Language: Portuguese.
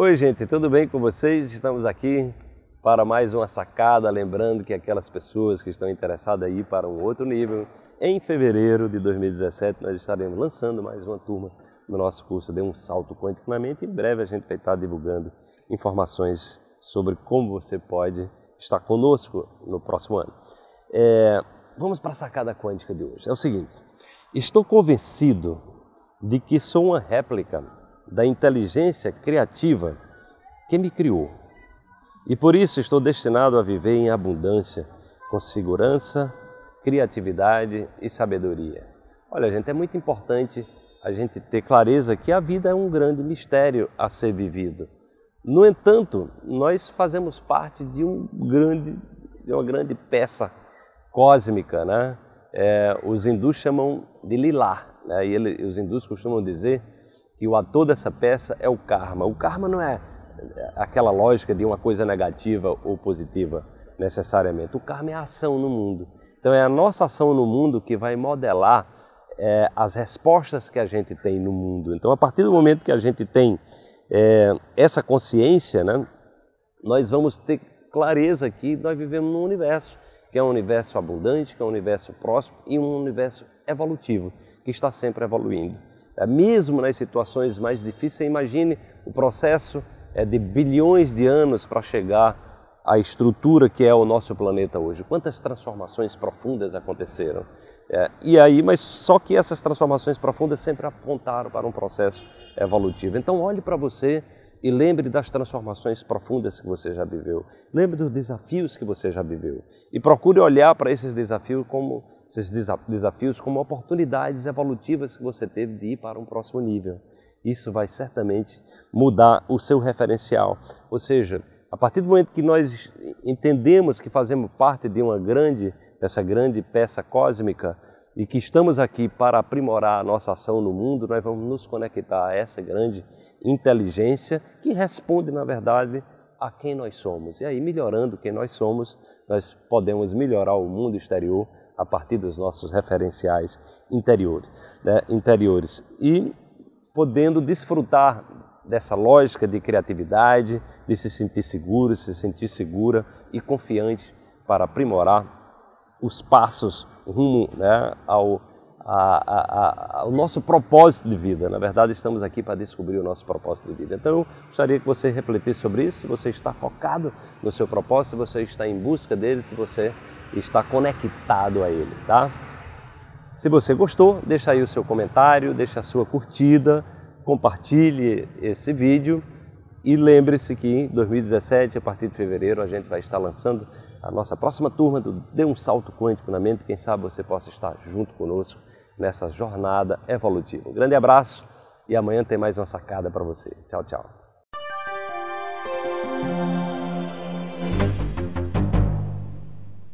Oi, gente, tudo bem com vocês? Estamos aqui para mais uma sacada, lembrando que aquelas pessoas que estão interessadas aí para um outro nível, em fevereiro de 2017 nós estaremos lançando mais uma turma do nosso curso de um Salto Quântico na Mente. Em breve a gente vai estar divulgando informações sobre como você pode estar conosco no próximo ano. É, vamos para a sacada quântica de hoje. É o seguinte, estou convencido de que sou uma réplica da inteligência criativa que me criou. E por isso estou destinado a viver em abundância, com segurança, criatividade e sabedoria. Olha, gente, é muito importante a gente ter clareza que a vida é um grande mistério a ser vivido. No entanto, nós fazemos parte de, um grande, de uma grande peça cósmica, né? É, os hindus chamam de lilá, né? e ele, os hindus costumam dizer que o ator dessa peça é o karma. O karma não é aquela lógica de uma coisa negativa ou positiva necessariamente. O karma é a ação no mundo. Então é a nossa ação no mundo que vai modelar é, as respostas que a gente tem no mundo. Então a partir do momento que a gente tem é, essa consciência, né, nós vamos ter clareza que nós vivemos num universo que é um universo abundante, que é um universo próximo e um universo evolutivo que está sempre evoluindo. É, mesmo nas situações mais difíceis. Imagine o processo é, de bilhões de anos para chegar à estrutura que é o nosso planeta hoje. Quantas transformações profundas aconteceram? É, e aí, mas só que essas transformações profundas sempre apontaram para um processo evolutivo. Então, olhe para você e lembre das transformações profundas que você já viveu. Lembre dos desafios que você já viveu e procure olhar para esses desafios como esses desafios como oportunidades evolutivas que você teve de ir para um próximo nível. Isso vai certamente mudar o seu referencial. Ou seja, a partir do momento que nós entendemos que fazemos parte de uma grande dessa grande peça cósmica, e que estamos aqui para aprimorar a nossa ação no mundo, nós vamos nos conectar a essa grande inteligência que responde, na verdade, a quem nós somos. E aí, melhorando quem nós somos, nós podemos melhorar o mundo exterior a partir dos nossos referenciais interiores. Né? interiores. E podendo desfrutar dessa lógica de criatividade, de se sentir seguro, se sentir segura e confiante para aprimorar os passos rumo né, ao, a, a, a, ao nosso propósito de vida. Na verdade, estamos aqui para descobrir o nosso propósito de vida. Então, eu gostaria que você refletisse sobre isso. Se você está focado no seu propósito, se você está em busca dele, se você está conectado a ele, tá? Se você gostou, deixa aí o seu comentário, deixa a sua curtida, compartilhe esse vídeo. E lembre-se que em 2017, a partir de fevereiro, a gente vai estar lançando a nossa próxima turma do Dê um Salto Quântico na Mente. Quem sabe você possa estar junto conosco nessa jornada evolutiva. Um grande abraço e amanhã tem mais uma sacada para você. Tchau, tchau.